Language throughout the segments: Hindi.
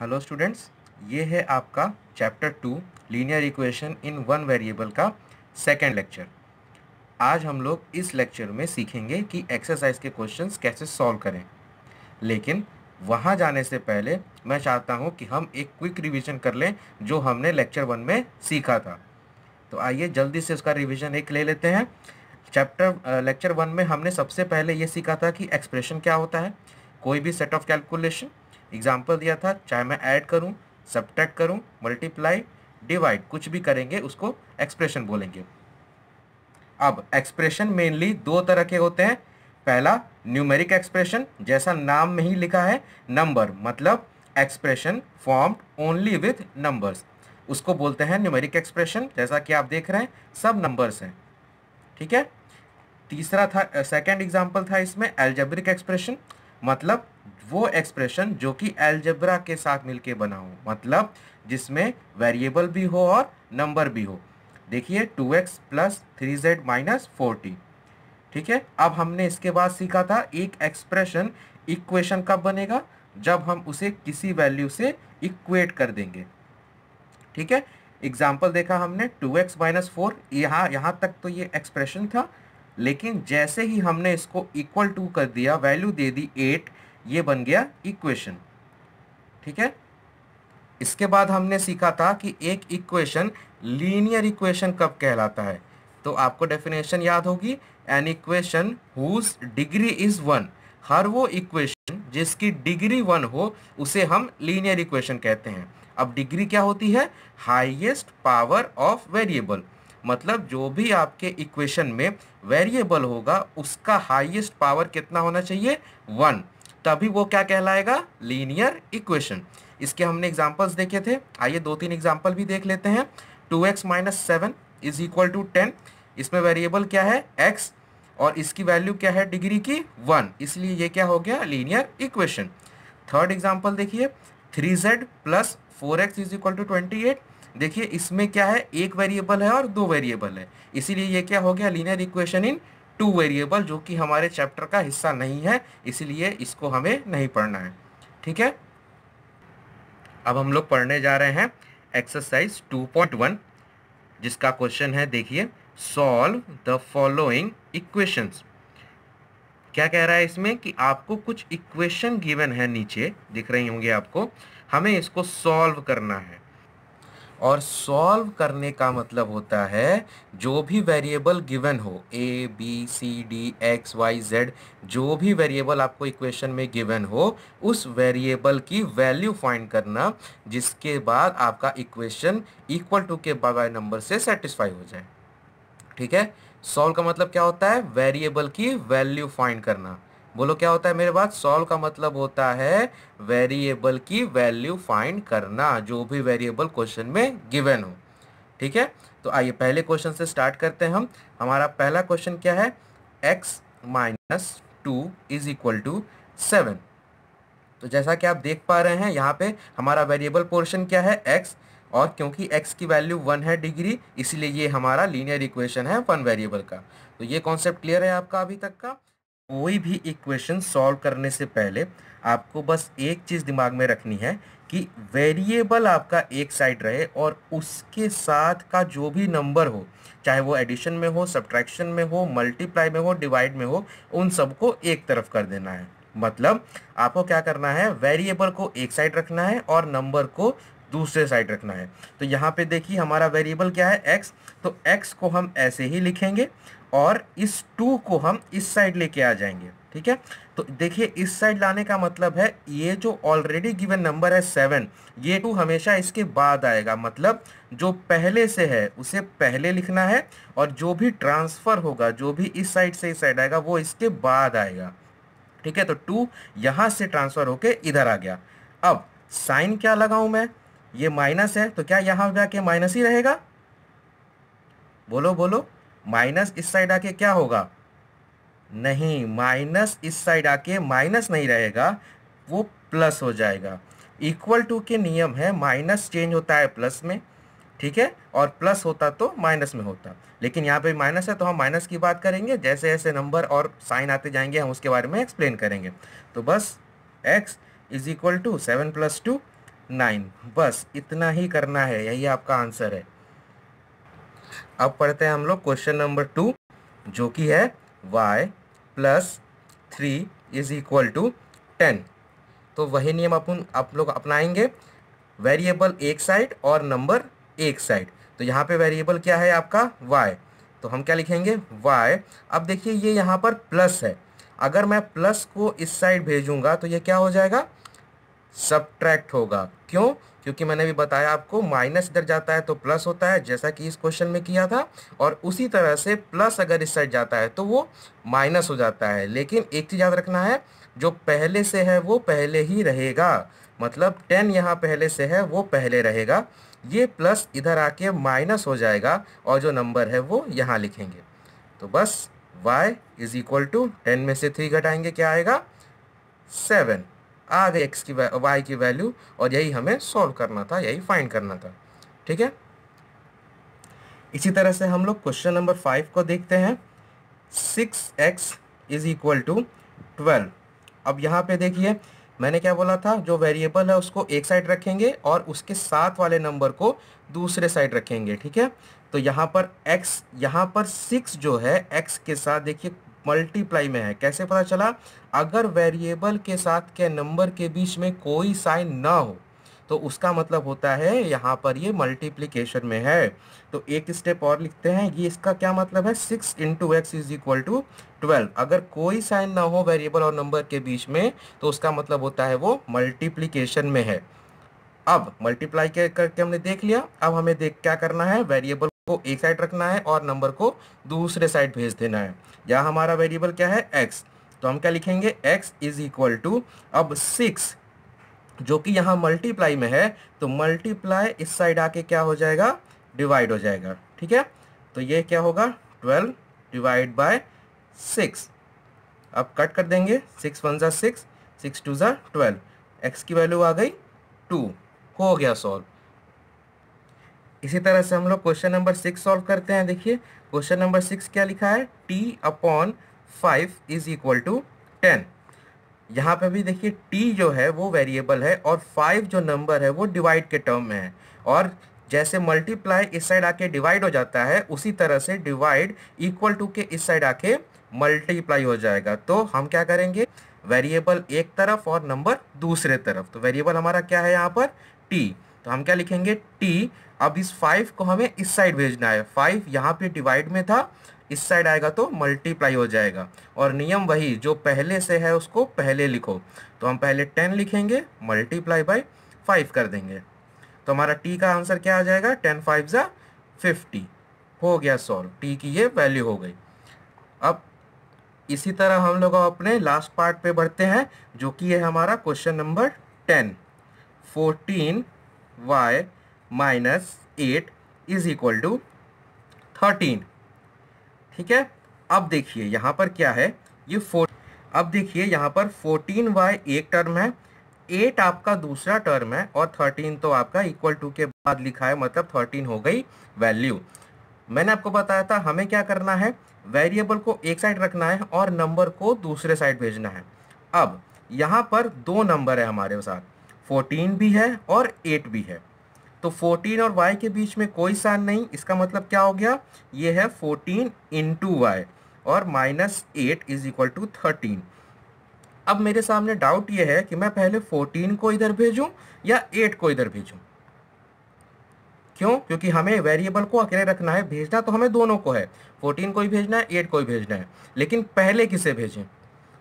हेलो स्टूडेंट्स ये है आपका chapter two linear equation in one variable का सेकेंड लेक्चर आज हम लोग इस लेक्चर में सीखेंगे कि एक्सरसाइज के क्वेश्चंस कैसे सॉल्व करें लेकिन वहाँ जाने से पहले मैं चाहता हूँ कि हम एक क्विक रिवीजन कर लें जो हमने लेक्चर वन में सीखा था तो आइए जल्दी से उसका रिविज़न एक ले लेते हैं चैप्टर लेक्चर वन में हमने सबसे पहले ये सीखा था कि एक्सप्रेशन क्या होता है कोई भी सेट ऑफ कैलकुलेशन एग्जाम्पल दिया था चाहे मैं ऐड करूँ सब्ट्रैक्ट करूँ मल्टीप्लाई डिवाइड कुछ भी करेंगे उसको एक्सप्रेशन बोलेंगे अब एक्सप्रेशन मेनली दो तरह के होते हैं पहला न्यूमेरिक एक्सप्रेशन जैसा नाम में ही लिखा है नंबर मतलब expression form only with numbers उसको बोलते हैं न्यूमेरिक एक्सप्रेशन जैसा कि आप देख रहे हैं सब नंबर्स हैं ठीक है तीसरा था सेकेंड एग्जाम्पल था इसमें एल्जेब्रिक एक्सप्रेशन मतलब वो एक्सप्रेशन जो कि एल्जब्रा के साथ मिलके बना हो मतलब जिसमें वेरिएबल भी हो और नंबर भी हो देखिए two x plus three z minus forty ठीक है अब हमने इसके बाद सीखा था एक एक्सप्रेशन इक्वेशन कब बनेगा जब हम उसे किसी वैल्यू से इक्वेट कर देंगे ठीक है एग्जाम्पल देखा हमने टू एक्स माइनस फोर यहाँ यहाँ तक तो ये एक्सप्रेशन था लेकिन जैसे ही हमने इसको इक्वल टू कर दिया वैल्यू दे दी एट ये बन गया इक्वेशन ठीक है इसके बाद हमने सीखा था कि एक इक्वेशन लीनियर इक्वेशन कब कहलाता है तो आपको डेफिनेशन याद होगी an equation whose degree is one हर वो इक्वेशन जिसकी डिग्री वन हो उसे हम लीनियर इक्वेशन कहते हैं अब डिग्री क्या होती है हाइएस्ट पावर ऑफ वेरिएबल मतलब जो भी आपके इक्वेशन में वेरिएबल होगा उसका हाइएस्ट पावर कितना होना चाहिए वन तभी वो क्या कहलाएगा लीनियर इक्वेशन इसके हमने एग्जाम्पल्स देखे थे आइए दो तीन एग्जाम्पल भी देख लेते हैं two x minus seven is equal to ten इसमें वेरिएबल क्या है एक्स और इसकी वैल्यू क्या है डिग्री की वन इसलिए ये क्या हो गया लीनियर इक्वेशन थर्ड एग्जाम्पल देखिए three z plus four x is equal to twenty eight देखिए इसमें क्या है एक वेरिएबल है और दो वेरिएबल है इसीलिए ये क्या हो गया linear equation in two variable जो कि हमारे चैप्टर का हिस्सा नहीं है इसलिए इसको हमें नहीं पढ़ना है ठीक है अब हम लोग पढ़ने जा रहे हैं एक्सरसाइज 2.1 जिसका क्वेश्चन है देखिए सॉल्व द फॉलोइंग इक्वेशंस क्या कह रहा है इसमें कि आपको कुछ इक्वेशन गिवन है नीचे दिख रही होंगी आपको हमें इसको सॉल्व करना है और सॉल्व करने का मतलब होता है जो भी वेरिएबल गिवन हो A B C D X Y Z जो भी वेरिएबल आपको इक्वेशन में गिवन हो उस वेरिएबल की वैल्यू फाइंड करना जिसके बाद आपका इक्वेशन इक्वल टू के बाय नंबर से सेटिस्फाई हो जाए ठीक है सॉल्व का मतलब क्या होता है वेरिएबल की वैल्यू फाइंड करना बोलो क्या होता है मेरे पास सॉल्व का मतलब होता है वेरिएबल की वैल्यू फाइंड करना जो भी वेरिएबल क्वेश्चन में गिवन हो ठीक है तो आइए पहले क्वेश्चन से स्टार्ट करते हैं हम हमारा पहला क्वेश्चन क्या है X minus two is equal to seven तो जैसा कि आप देख पा रहे हैं यहाँ पे हमारा वेरिएबल पोर्शन क्या है एक्स और क्योंकि एक्स की वैल्यू वन है डिग्री इसीलिए ये हमारा लीनियर इक्वेशन है वन वेरिएबल का तो ये कॉन्सेप्ट क्लियर है आपका अभी तक का कोई भी इक्वेशन सॉल्व करने से पहले आपको बस एक चीज़ दिमाग में रखनी है कि वेरिएबल आपका एक साइड रहे और उसके साथ का जो भी नंबर हो चाहे वो एडिशन में हो सब्ट्रैक्शन में हो मल्टीप्लाई में हो डिवाइड में हो उन सबको एक तरफ कर देना है मतलब आपको क्या करना है वेरिएबल को एक साइड रखना है और नंबर को दूसरे साइड रखना है तो यहाँ पे देखिए हमारा वेरिएबल क्या है एक्स तो एक्स को हम ऐसे ही लिखेंगे और इस टू को हम इस साइड लेके आ जाएंगे ठीक है तो देखिए इस साइड लाने का मतलब है ये जो ऑलरेडी गिवन नंबर है सेवन ये टू हमेशा इसके बाद आएगा मतलब जो पहले से है उसे पहले लिखना है और जो भी ट्रांसफ़र होगा जो भी इस साइड से इस साइड आएगा वो इसके बाद आएगा ठीक है तो टू यहां से ट्रांसफ़र होके इधर आ गया अब साइन क्या लगाऊ मैं ये माइनस है तो क्या यहां जाके माइनस ही रहेगा बोलो बोलो माइनस इस साइड आके क्या होगा नहीं माइनस इस साइड आके माइनस नहीं रहेगा वो प्लस हो जाएगा इक्वल टू के नियम है माइनस चेंज होता है प्लस में ठीक है और प्लस होता तो माइनस में होता लेकिन यहाँ पे माइनस है तो हम माइनस की बात करेंगे जैसे जैसे नंबर और साइन आते जाएंगे हम उसके बारे में एक्सप्लेन करेंगे तो बस X is equal to seven plus two nine बस इतना ही करना है यही आपका आंसर है अब पढ़ते हैं हम लोग क्वेश्चन नंबर टू जो कि है y plus three is equal to ten तो वही नियम अपन आप लोग अपनाएंगे वेरिएबल एक साइड और नंबर एक साइड तो यहाँ पे वेरिएबल क्या है आपका y तो हम क्या लिखेंगे y अब देखिए ये यहाँ पर प्लस है अगर मैं प्लस को इस साइड भेजूंगा तो ये क्या हो जाएगा सब्ट्रैक्ट होगा क्यों क्योंकि मैंने भी बताया आपको माइनस इधर जाता है तो प्लस होता है जैसा कि इस क्वेश्चन में किया था और उसी तरह से प्लस अगर इस साइड जाता है तो वो माइनस हो जाता है लेकिन एक चीज़ याद रखना है जो पहले से है वो पहले ही रहेगा मतलब टेन यहाँ पहले से है वो पहले रहेगा ये प्लस इधर आके माइनस हो जाएगा और जो नंबर है वो यहाँ लिखेंगे तो बस y is equal to ten में से थ्री घटाएंगे क्या आएगा सेवन आ एक्स की वाई की वैल्यू और यही हमें सॉल्व करना था यही फाइंड करना था ठीक है इसी तरह से हम लोग क्वेश्चन नंबर फाइव को देखते हैं six X is equal to twelve अब यहाँ पे देखिए मैंने क्या बोला था जो वेरिएबल है उसको एक साइड रखेंगे और उसके साथ वाले नंबर को दूसरे साइड रखेंगे ठीक है तो यहाँ पर x यहाँ पर सिक्स जो है x के साथ देखिए मल्टीप्लाई में है कैसे पता चला अगर वेरिएबल के साथ के नंबर के बीच में कोई साइन ना हो तो उसका मतलब होता है यहाँ पर ये मल्टीप्लीकेशन में है तो एक स्टेप और लिखते हैं ये इसका क्या मतलब है six into X is equal to twelve अगर कोई साइन ना हो वेरिएबल और नंबर के बीच में तो उसका मतलब होता है वो मल्टीप्लीकेशन में है अब मल्टीप्लाई करके हमने देख लिया अब हमें देख क्या करना है वेरिएबल को एक साइड रखना है और नंबर को दूसरे साइड भेज देना है यहाँ हमारा वेरिएबल क्या है एक्स तो हम क्या लिखेंगे एक्स इज इक्वल टू अब सिक्स जो कि यहाँ मल्टीप्लाई में है तो मल्टीप्लाई इस साइड आके क्या हो जाएगा डिवाइड हो जाएगा ठीक है तो ये क्या होगा ट्वेल्व डिवाइड बाय सिक्स अब कट कर देंगे सिक्स वन ज़ा सिक्स सिक्स टू ज़ा ट्वेल्व एक्स की वैल्यू आ गई टू हो गया सॉल्व इसी तरह से हम लोग क्वेश्चन नंबर सिक्स सॉल्व करते हैं देखिए क्वेश्चन नंबर सिक्स क्या लिखा है T upon five is equal to ten यहाँ पे भी देखिए टी जो है वो वेरिएबल है और फाइव जो नंबर है वो डिवाइड के टर्म में है और जैसे मल्टीप्लाई इस साइड आके डिवाइड हो जाता है उसी तरह से डिवाइड इक्वल टू के इस साइड आके मल्टीप्लाई हो जाएगा तो हम क्या करेंगे वेरिएबल एक तरफ और नंबर दूसरे तरफ तो वेरिएबल हमारा क्या है यहाँ पर टी तो हम क्या लिखेंगे टी अब इस फाइव को हमें इस साइड भेजना है फाइव यहाँ पे डिवाइड में था इस साइड आएगा तो मल्टीप्लाई हो जाएगा और नियम वही जो पहले से है उसको पहले लिखो तो हम पहले टेन लिखेंगे मल्टीप्लाई बाई फाइव कर देंगे तो हमारा टी का आंसर क्या आ जाएगा टेन फाइव ज़ा फिफ्टी हो गया सॉल्व टी की ये वैल्यू हो गई अब इसी तरह हम लोग अपने लास्ट पार्ट पे बढ़ते हैं जो कि है हमारा question number ten fourteen Y minus eight is equal to thirteen ठीक है अब देखिए यहाँ पर क्या है ये फोर अब देखिए यहाँ पर फोर्टीन वाई एक टर्म है एट आपका दूसरा टर्म है और थर्टीन तो आपका इक्वल टू के बाद लिखा है मतलब थर्टीन हो गई वैल्यू मैंने आपको बताया था हमें क्या करना है वेरिएबल को एक साइड रखना है और नंबर को दूसरे साइड भेजना है अब यहाँ पर दो नंबर है हमारे साथ फोर्टीन भी है और एट भी है तो फोर्टीन और वाई के बीच में कोई सान नहीं इसका मतलब क्या हो गया ये है फोर्टीन इंटू वाई और minus eight is equal to thirteen अब मेरे सामने डाउट ये है कि मैं पहले फोर्टीन को इधर भेजूं या एट को इधर भेजूं क्यों क्योंकि हमें वेरिएबल को अकेले रखना है भेजना तो हमें दोनों को है फोर्टीन को ही भेजना है एट को ही भेजना है लेकिन पहले किसे भेजें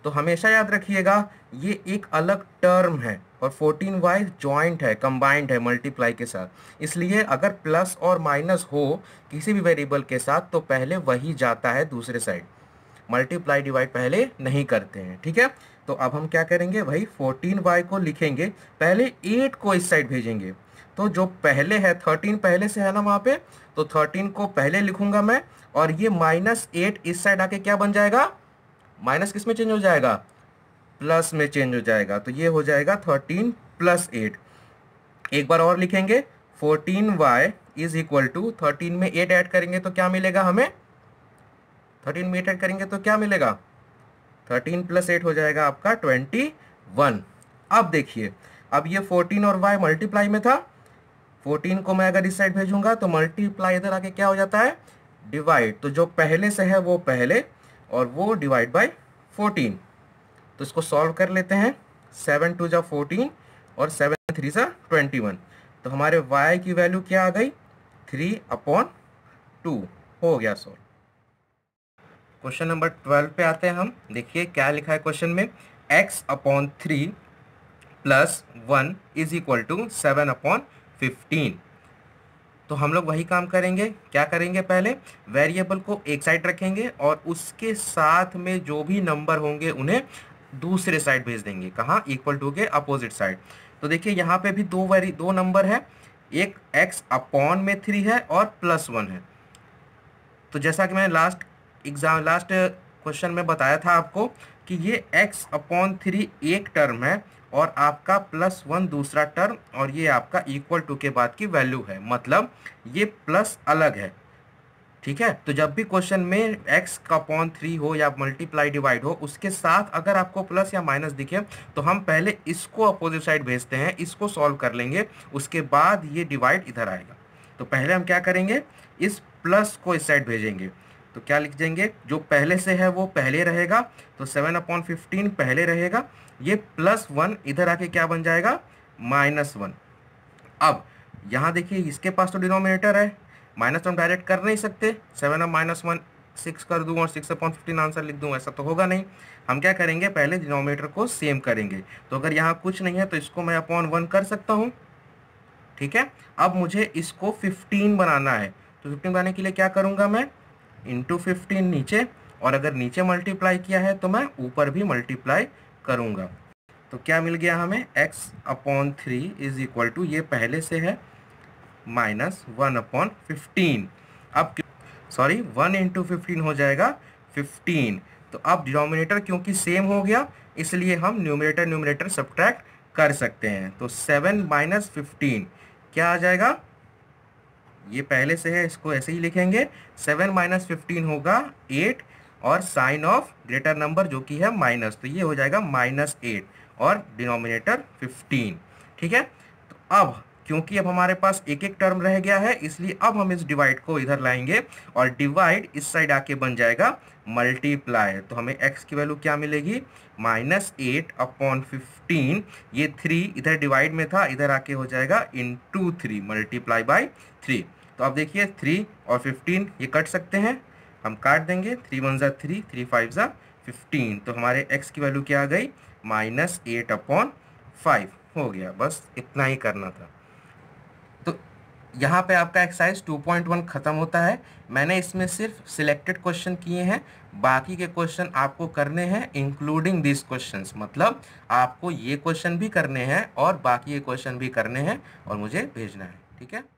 तो हमेशा याद रखिएगा ये एक अलग टर्म है और फोर्टीन वाई ज्वाइंट है कंबाइंड है मल्टीप्लाई के साथ इसलिए अगर प्लस और माइनस हो किसी भी वेरिएबल के साथ तो पहले वही जाता है दूसरे साइड मल्टीप्लाई डिवाइड पहले नहीं करते हैं ठीक है तो अब हम क्या करेंगे भाई फोर्टीन वाई को लिखेंगे पहले एट को इस साइड भेजेंगे तो जो पहले है थर्टीन पहले से है ना वहाँ पे तो थर्टीन को पहले लिखूंगा मैं और ये माइनस एट इस साइड आके क्या बन जाएगा माइनस किस में चेंज हो जाएगा प्लस में चेंज हो जाएगा तो ये हो जाएगा थर्टीन प्लस एट एक बार और लिखेंगे fourteen Y is equal to thirteen में एट ऐड करेंगे तो क्या मिलेगा हमें थर्टीन में एट ऐड करेंगे तो क्या मिलेगा थर्टीन प्लस एट हो जाएगा आपका ट्वेंटी वन अब देखिए अब ये फोर्टीन और वाई मल्टीप्लाई में था फोर्टीन को मैं अगर इस साइड भेजूंगा तो मल्टीप्लाई इधर आके क्या हो जाता है डिवाइड तो जो पहले से है वो पहले और वो डिवाइड बाय फोर्टीन तो इसको सॉल्व कर लेते हैं सेवन टू ज़ा फोर्टीन और सेवन थ्री ज़ा ट्वेंटी वन तो हमारे वाई की वैल्यू क्या आ गई थ्री अपॉन टू हो गया सॉल्व क्वेश्चन नंबर ट्वेल्व पे आते हैं हम देखिए क्या लिखा है क्वेश्चन में X upon three plus one is equal to seven upon fifteen तो हम लोग वही काम करेंगे क्या करेंगे पहले वेरिएबल को एक साइड रखेंगे और उसके साथ में जो भी नंबर होंगे उन्हें दूसरे साइड भेज देंगे कहाँ इक्वल टू के अपोजिट साइड तो देखिए यहाँ पे भी दो वेरी दो नंबर है एक एक्स अपॉन में थ्री है और प्लस वन है तो जैसा कि मैंने लास्ट एग्जाम लास्ट क्वेश्चन में बताया था आपको कि ये एक्स अपॉन थ्री एक टर्म है और आपका प्लस वन दूसरा टर्म और ये आपका इक्वल टू के बाद की वैल्यू है मतलब ये प्लस अलग है ठीक है तो जब भी क्वेश्चन में एक्स का पॉन थ्री हो या मल्टीप्लाई डिवाइड हो उसके साथ अगर आपको प्लस या माइनस दिखे तो हम पहले इसको अपोजिट साइड भेजते हैं इसको सॉल्व कर लेंगे उसके बाद ये डिवाइड इधर आएगा तो पहले हम क्या करेंगे इस प्लस को इस साइड भेजेंगे तो क्या लिख देंगे जो पहले से है वो पहले रहेगा तो सेवन अपॉन फिफ्टीन पहले रहेगा ये प्लस वन इधर आके क्या बन जाएगा माइनस वन अब यहाँ देखिए इसके पास तो डिनोमिनेटर है माइनस हम डायरेक्ट कर नहीं सकते सेवन अब माइनस वन सिक्स कर दूँ और सिक्स अपॉइंट फिफ्टीन आंसर लिख दूँ ऐसा तो होगा नहीं हम क्या करेंगे पहले डिनोमिनेटर को सेम करेंगे तो अगर यहाँ कुछ नहीं है तो इसको मैं अपॉन वन कर सकता हूँ ठीक है अब मुझे इसको फिफ्टीन बनाना है तो फिफ्टीन बनाने के लिए क्या करूँगा मैं इंटू फिफ्टीन नीचे और अगर नीचे मल्टीप्लाई किया है तो मैं ऊपर भी मल्टीप्लाई करूँगा तो क्या मिल गया हमें x upon three is equal to ये पहले से है माइनस वन अपॉन फिफ्टीन अब सॉरी वन इंटू फिफ्टीन हो जाएगा फिफ्टीन तो अब डिनोमिनेटर क्योंकि सेम हो गया इसलिए हम न्यूमिनेटर न्यूमिनेटर सब्ट्रैक्ट कर सकते हैं तो सेवन माइनस फिफ्टीन क्या आ जाएगा ये पहले से है इसको ऐसे ही लिखेंगे सेवन माइनस फिफ्टीन होगा एट और साइन ऑफ ग्रेटर नंबर जो कि है माइनस तो ये हो जाएगा माइनस एट और डिनोमिनेटर फिफ्टीन ठीक है तो अब क्योंकि अब हमारे पास एक एक टर्म रह गया है इसलिए अब हम इस डिवाइड को इधर लाएंगे और डिवाइड इस साइड आके बन जाएगा मल्टीप्लाई तो हमें एक्स की वैल्यू क्या मिलेगी माइनस एट अपॉन फिफ्टीन ये थ्री इधर डिवाइड में था इधर आके हो जाएगा into three multiply by three तो अब देखिए थ्री और फिफ्टीन ये कट सकते हैं हम काट देंगे थ्री वन ज़ा थ्री थ्री फाइव ज़ा फिफ्टीन तो हमारे एक्स की वैल्यू क्या आ गई माइनस एट अपॉन फाइव हो गया बस इतना ही करना था तो यहाँ पे आपका एक्सरसाइज 2.1 ख़त्म होता है मैंने इसमें सिर्फ सिलेक्टेड क्वेश्चन किए हैं बाकी के क्वेश्चन आपको करने हैं इंक्लूडिंग दिस क्वेश्चन मतलब आपको ये क्वेश्चन भी करने हैं और बाकी ये क्वेश्चन भी करने हैं और मुझे भेजना है ठीक है